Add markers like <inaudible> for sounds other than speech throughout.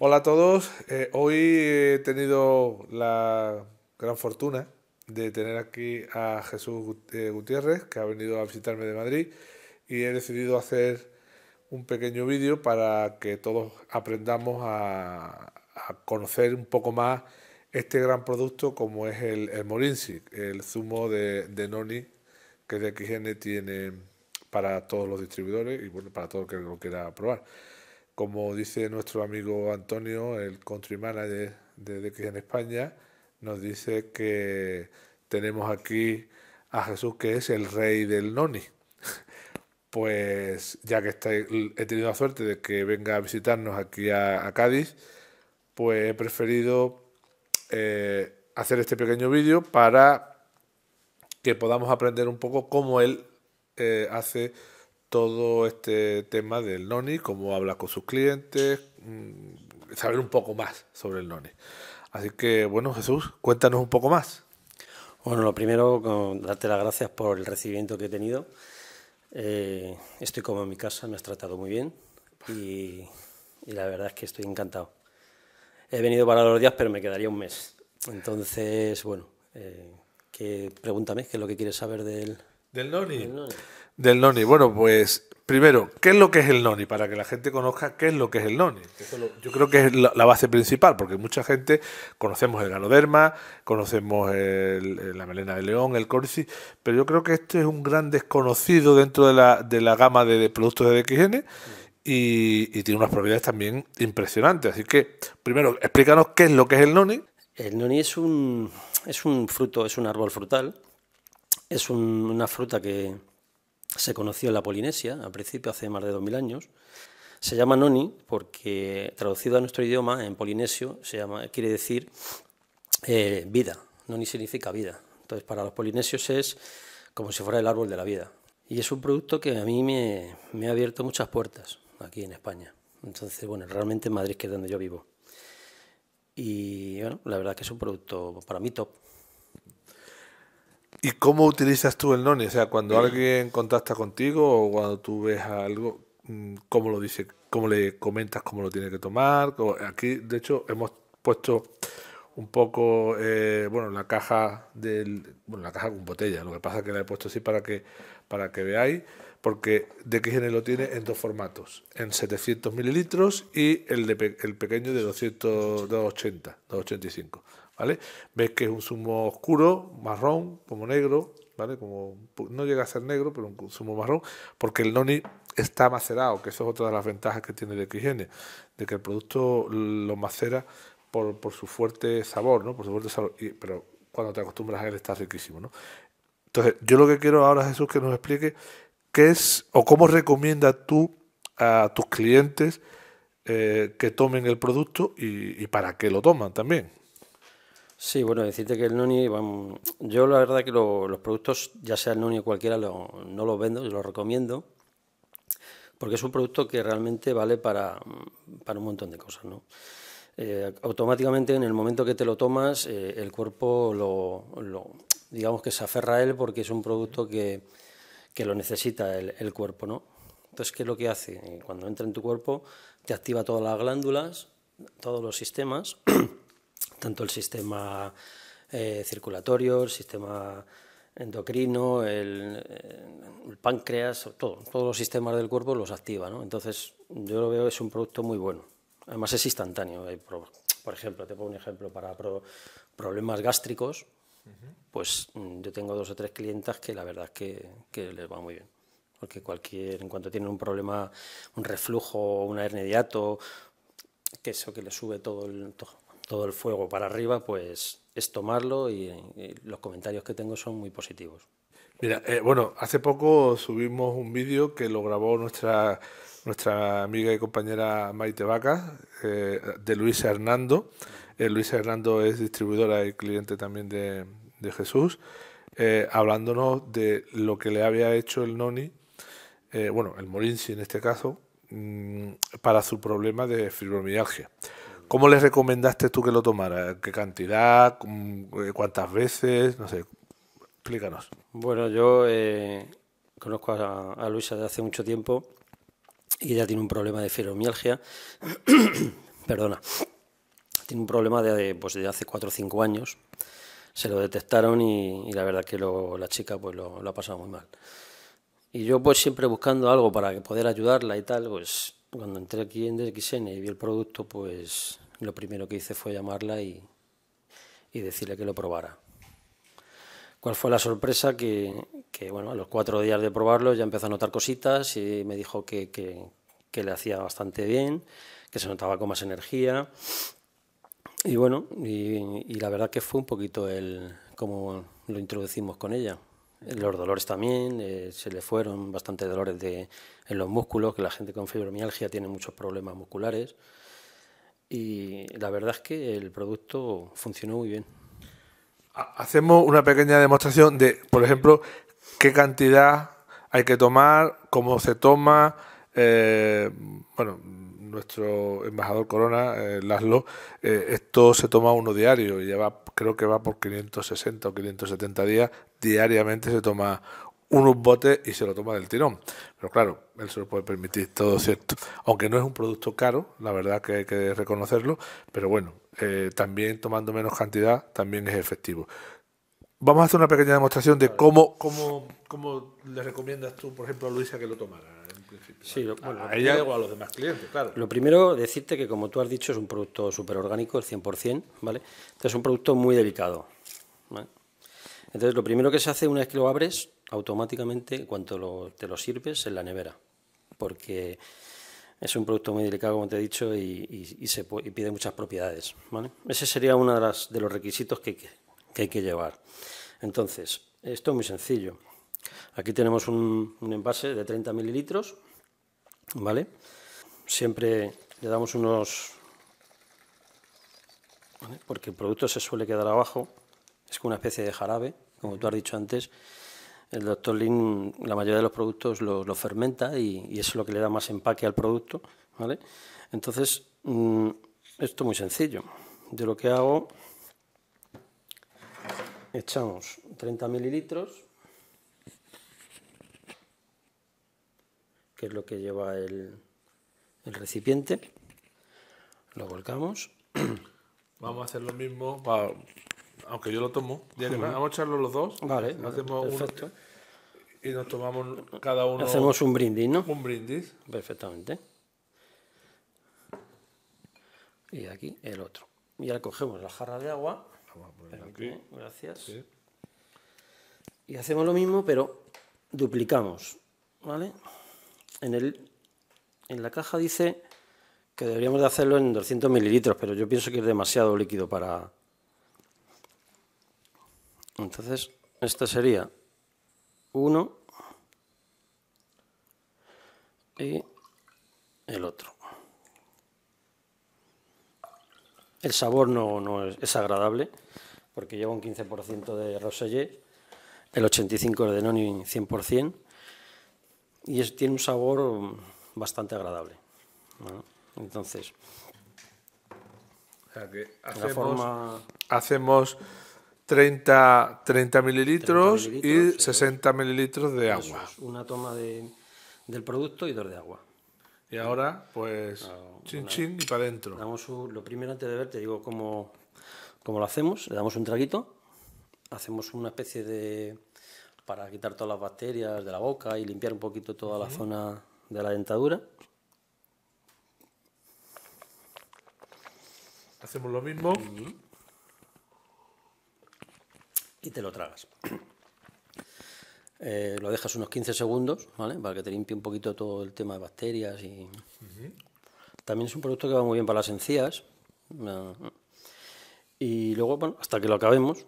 Hola a todos. Eh, hoy he tenido la gran fortuna de tener aquí a Jesús eh, Gutiérrez, que ha venido a visitarme de Madrid, y he decidido hacer un pequeño vídeo para que todos aprendamos a, conocer un poco más este gran producto como es el, el Morinsic, el zumo de, Noni que de XN tiene para todos los distribuidores y para todo el que lo quiera probar. Como dice nuestro amigo Antonio, el country manager de DX en España, nos dice que tenemos aquí a Jesús que es el rey del noni. <laughs> Pues ya que he tenido la suerte de que venga a visitarnos aquí a, Cádiz, pues he preferido eh, hacer este pequeño vídeo para que podamos aprender un poco cómo él eh, hace todo este tema del noni, cómo habla con sus clientes, mm, saber un poco más sobre el noni. Así que, bueno, Jesús, cuéntanos un poco más. Bueno, lo primero, darte las gracias por el recibimiento que he tenido. Eh, estoy como en mi casa, me has tratado muy bien y, la verdad es que estoy encantado. He venido para los días, pero me quedaría un mes. Entonces, bueno, eh, que, pregúntame qué es lo que quieres saber del, del noni. Del noni. Bueno, pues primero, ¿qué es lo que es el noni? Para que la gente conozca qué es lo que es el noni. yo creo que es la, base principal, porque mucha gente conocemos el ganoderma, conocemos el, la melena de león, el corsi, pero yo creo que este es un gran desconocido dentro de la, gama de, productos de DXN. Y, tiene unas propiedades también impresionantes. Así que, primero, explícanos qué es lo que es el noni. El noni es un, es un fruto, es un árbol frutal es una fruta que se conoció en la Polinesia, al principio, hace más de 2.000 años. Se llama noni porque, traducido a nuestro idioma, en polinesio, se llama, quiere decir eh, vida. Noni significa vida. Entonces, para los polinesios es como si fuera el árbol de la vida. Y es un producto que a mí me, ha abierto muchas puertas aquí en España. Entonces, bueno, realmente en Madrid, que es donde yo vivo. Y bueno, la verdad que es un producto para mí top. ¿Y cómo utilizas tú el noni? O sea, cuando alguien contacta contigo o cuando tú ves algo, mm, ¿cómo lo dice? ¿Cómo le comentas cómo lo tiene que tomar? Aquí, de hecho, hemos puesto un poco, eh, bueno, la caja del, bueno, la caja con botella. Lo que pasa es que la he puesto así para que para que veáis porque DXN lo tiene en dos formatos, en 700 mililitros y el, de, el pequeño de 280, 285. ¿vale? Ves que es un zumo oscuro, marrón, como negro, ¿vale? Como no llega a ser negro, pero un zumo marrón, porque el noni está macerado, que eso es otra de las ventajas que tiene de de que el producto lo macera por, su fuerte sabor, ¿no? Por su fuerte sabor, pero cuando te acostumbras a él está riquísimo, ¿no? Entonces, yo lo que quiero ahora, Jesús, que nos explique ¿qué es o cómo recomiendas tú a tus clientes eh, que tomen el producto y, para qué lo toman también? Sí, bueno, decirte que el noni, yo la verdad que los productos, ya sea el noni o cualquiera, no los vendo, yo los recomiendo, porque es un producto que realmente vale para, un montón de cosas, eh, automáticamente en el momento que te lo tomas, eh, el cuerpo lo, digamos que se aferra a él porque es un producto que, que lo necesita el, cuerpo, ¿no? Entonces, ¿qué es lo que hace? Eh, cuando entra en tu cuerpo, te activa todas las glándulas, todos los sistemas, <clears throat> tanto el sistema eh, circulatorio, el sistema endocrino, eh, el, páncreas, todo, todos los sistemas del cuerpo los activa. ¿no? Entonces, yo lo veo, es un producto muy bueno. Además, es instantáneo. Por ejemplo, te pongo un ejemplo para problemas gástricos, pues mm, yo tengo dos o tres clientas que la verdad es que, les va muy bien. Porque cualquier, en cuanto tienen un problema, un reflujo, una hernia que eso que le sube todo el, todo, el fuego para arriba, pues es tomarlo y, los comentarios que tengo son muy positivos. Mira, eh, bueno, hace poco subimos un vídeo que lo grabó nuestra, nuestra amiga y compañera Maite Vaca, eh, de Luis Hernando. Eh, Luisa Hernando es distribuidora y cliente también de, Jesús, eh, hablándonos de lo que le había hecho el Noni, eh, bueno, el Morinzi en este caso, mm, para su problema de fibromialgia. ¿Cómo le recomendaste tú que lo tomara? ¿Qué cantidad? ¿Cuántas veces? No sé, explícanos. Bueno, yo conozco a, a, Luisa desde hace mucho tiempo y ella tiene un problema de fibromialgia. <coughs> Perdona. Tiene un problema de, pues, de hace 4 o 5 años. Se lo detectaron y, la verdad que la chica pues, lo, ha pasado muy mal. Y yo pues siempre buscando algo para poder ayudarla y tal, pues cuando entré aquí en DXN y vi el producto, pues lo primero que hice fue llamarla y, y decirle que lo probara. ¿Cuál fue la sorpresa? Que, que, bueno, a los cuatro días de probarlo ya empezó a notar cositas y me dijo que, que, que, le hacía bastante bien, que se notaba con más energía, y bueno, y, la verdad que fue un poquito el cómo lo introducimos con ella. Los dolores también, eh, se le fueron bastantes dolores de, en los músculos, que la gente con fibromialgia tiene muchos problemas musculares. Y la verdad es que el producto funcionó muy bien. Hacemos una pequeña demostración de, por ejemplo, qué cantidad hay que tomar, cómo se toma, eh, bueno, nuestro embajador Corona, Laslo eh, Laszlo, eh, esto se toma uno diario y ya creo que va por 560 o 570 días, diariamente se toma unos botes y se lo toma del tirón. Pero claro, él se lo puede permitir, todo cierto. Aunque no es un producto caro, la verdad que hay que reconocerlo, pero bueno, eh, también tomando menos cantidad, también es efectivo. Vamos a hacer una pequeña demostración de cómo, cómo, cómo le recomiendas tú, por ejemplo, a Luisa que lo tomara. Sí, lo, a ella a los demás clientes, claro. Lo primero, decirte que, como tú has dicho, es un producto súper orgánico, el 100%, ¿vale? Entonces, es un producto muy delicado. ¿vale? Entonces, lo primero que se hace una vez que lo abres, automáticamente, cuando lo, te lo sirves, en la nevera. Porque es un producto muy delicado, como te he dicho, y, se pide muchas propiedades. ¿vale? Ese sería uno de, los requisitos que, que hay que llevar. Entonces, esto es muy sencillo. Aquí tenemos un, envase de 30 mililitros, ¿vale? Siempre le damos unos... Porque el producto se suele quedar abajo, es como una especie de jarabe, como tú has dicho antes. El doctor Lin, la mayoría de los productos lo, fermenta y, es lo que le da más empaque al producto, ¿vale? Entonces, mm, esto es muy sencillo. Yo lo que hago, echamos 30 mililitros, es lo que lleva el, recipiente. Lo volcamos. <clears throat> Vamos a hacer lo mismo, aunque yo lo tomo. Vamos a echarlo los dos. Vale, hacemos Uno y nos tomamos cada uno. Hacemos un brindis, ¿no? Un brindis. Perfectamente. Y aquí el otro. Y ahora cogemos la jarra de agua. Gracias. Y hacemos lo mismo, pero duplicamos. ¿Vale? en, en la caja dice que deberíamos de hacerlo en 200 mililitros, pero yo pienso que es demasiado líquido para... Entonces, este sería uno y el otro. El sabor no, es, agradable, porque lleva un 15% de roselle, el 85% de Noni 100%, y tiene un sabor mm, bastante agradable. Entonces, hacemos, hacemos 30, 30 mililitros y 60 mililitros de agua. una toma de, del producto y dos de agua. Y ahora, pues, chin chin y para adentro. Damos lo primero antes de ver, te digo cómo, cómo, lo hacemos. Le damos un traguito, hacemos una especie de, para quitar todas las bacterias de la boca y limpiar un poquito toda la zona de la dentadura. Hacemos lo mismo. Y te lo tragas. <clears throat> Eh, lo dejas unos 15 segundos, ¿vale? Para que te limpie un poquito todo el tema de bacterias y... También es un producto que va muy bien para las encías. Y luego, bueno, hasta que lo acabemos,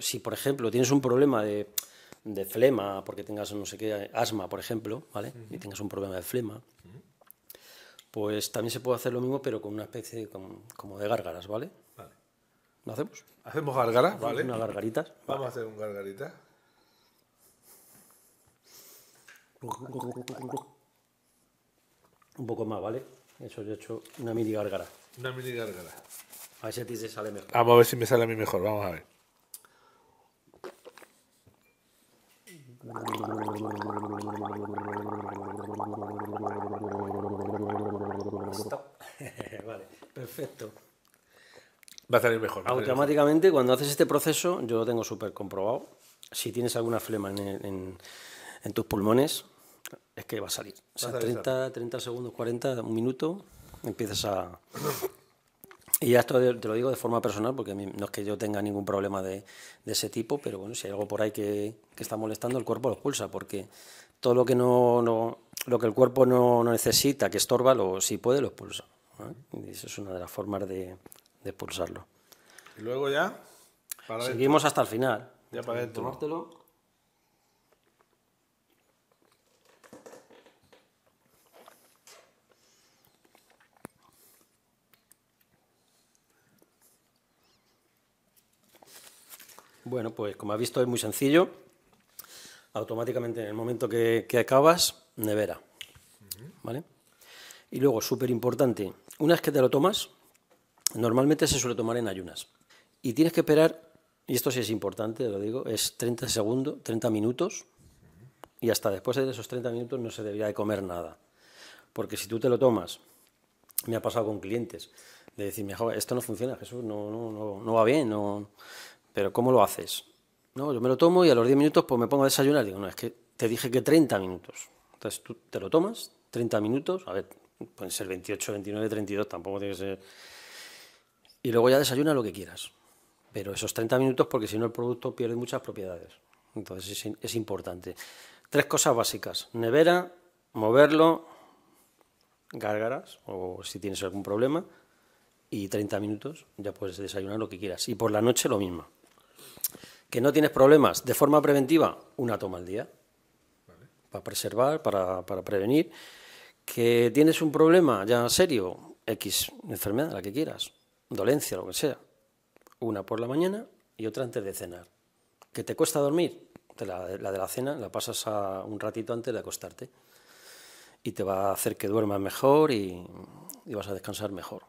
si, por ejemplo, tienes un problema de, flema, porque tengas, no sé qué, asma, por ejemplo, ¿vale? Y tengas un problema de flema, pues también se puede hacer lo mismo, pero con una especie de, como, de gárgaras, ¿vale? Vale. ¿Lo hacemos? ¿Hacemos gárgaras? Vale. Unas Vamos a hacer un gargarita. Un poco más, ¿vale? Eso he hecho una mini gárgara. Una mini gárgara. A ver si a ti te sale mejor. Vamos a ver si me sale a mí mejor, vamos a ver. <laughs> vale, perfecto. Va a salir mejor. Automáticamente, cuando haces este proceso, yo lo tengo súper comprobado. Si tienes alguna flema en, tus pulmones, es que va a salir. O sea, 30 segundos, 40, un minuto, empiezas a. Y ya esto te lo digo de forma personal, porque no es que yo tenga ningún problema de, de, ese tipo, pero bueno, si hay algo por ahí que, que está molestando, el cuerpo lo expulsa, porque todo lo que no, lo que el cuerpo no, no, necesita, que estorba, lo, si puede, lo expulsa. esa Y eso es una de las formas de, de expulsarlo. Y luego ya. Seguimos hasta el final. Ya para tomártelo. Bueno, pues como has visto es muy sencillo. Automáticamente en el momento que, acabas, nevera. ¿Vale? Y luego, súper importante, una vez que te lo tomas, normalmente se suele tomar en ayunas. Y tienes que esperar, y esto sí es importante, lo digo, es 30 segundos, 30 minutos, y hasta después de esos 30 minutos no se debería de comer nada. Porque si tú te lo tomas, me ha pasado con clientes, de decirme, esto no funciona, Jesús, no, no, no, no va bien, no, pero ¿cómo lo haces? No, yo me lo tomo y a los 10 minutos pues me pongo a desayunar. Digo, no, es que te dije que 30 minutos. Entonces tú te lo tomas, 30 minutos, a ver, pueden ser 28, 29, 32, tampoco tiene que ser... Y luego ya desayuna lo que quieras. Pero esos 30 minutos porque si no el producto pierde muchas propiedades. Entonces es, es importante. Tres cosas básicas. Nevera, moverlo, gárgaras o si tienes algún problema. Y 30 minutos ya puedes desayunar lo que quieras. Y por la noche lo mismo que no tienes problemas de forma preventiva, una toma al día, para preservar, para, prevenir, que tienes un problema ya serio, X enfermedad, la que quieras, dolencia, lo que sea, una por la mañana y otra antes de cenar, que te cuesta dormir, la, de la cena la pasas un ratito antes de acostarte y te va a hacer que duermas mejor y vas a descansar mejor.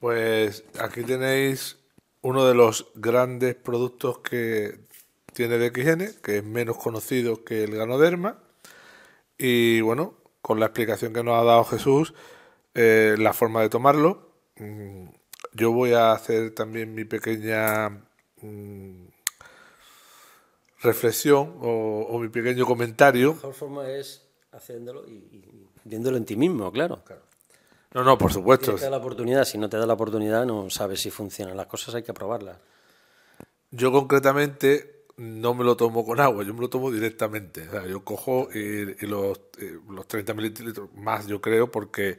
Pues aquí tenéis uno de los grandes productos que tiene DXN, que es menos conocido que el ganoderma. Y bueno, con la explicación que nos ha dado Jesús, eh, la forma de tomarlo. Mm, yo voy a hacer también mi pequeña mm, reflexión o, mi pequeño comentario. La mejor forma es haciéndolo y, viéndolo en ti mismo, claro. No, no, por supuesto. Si te da la oportunidad, si no te da la oportunidad, no sabes si funcionan las cosas, hay que probarlas. Yo concretamente no me lo tomo con agua, yo me lo tomo directamente. yo cojo eh, eh, los, 30 eh, mililitros más, yo creo, porque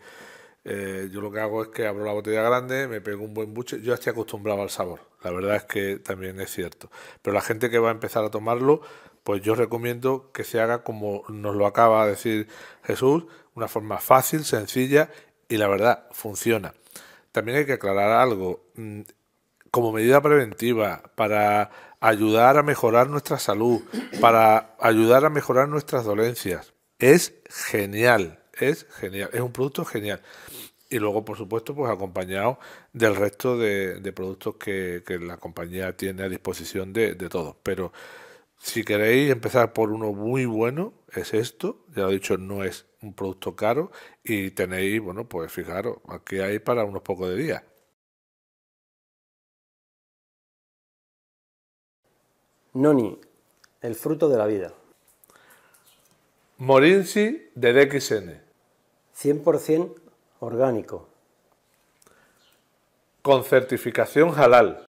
yo lo que hago es que abro la botella grande, me pego un buen buche. Yo estoy acostumbrado al sabor, la verdad es que también es cierto. Pero la gente que va a empezar a tomarlo, pues yo recomiendo que se haga como nos lo acaba de decir Jesús, una forma fácil, sencilla y la verdad funciona. También hay que aclarar algo. Mm, como medida preventiva, para ayudar a mejorar nuestra salud, para ayudar a mejorar nuestras dolencias, es genial, es genial, es un producto genial. Y luego, por supuesto, pues acompañado del resto de, productos que, la compañía tiene a disposición de, de todos. Pero si queréis empezar por uno muy bueno, es esto, ya lo he dicho, no es un producto caro y tenéis, bueno, pues fijaros, aquí hay para unos pocos de días. Noni, el fruto de la vida. Morinsi de DXN. 100% orgánico. Con certificación halal.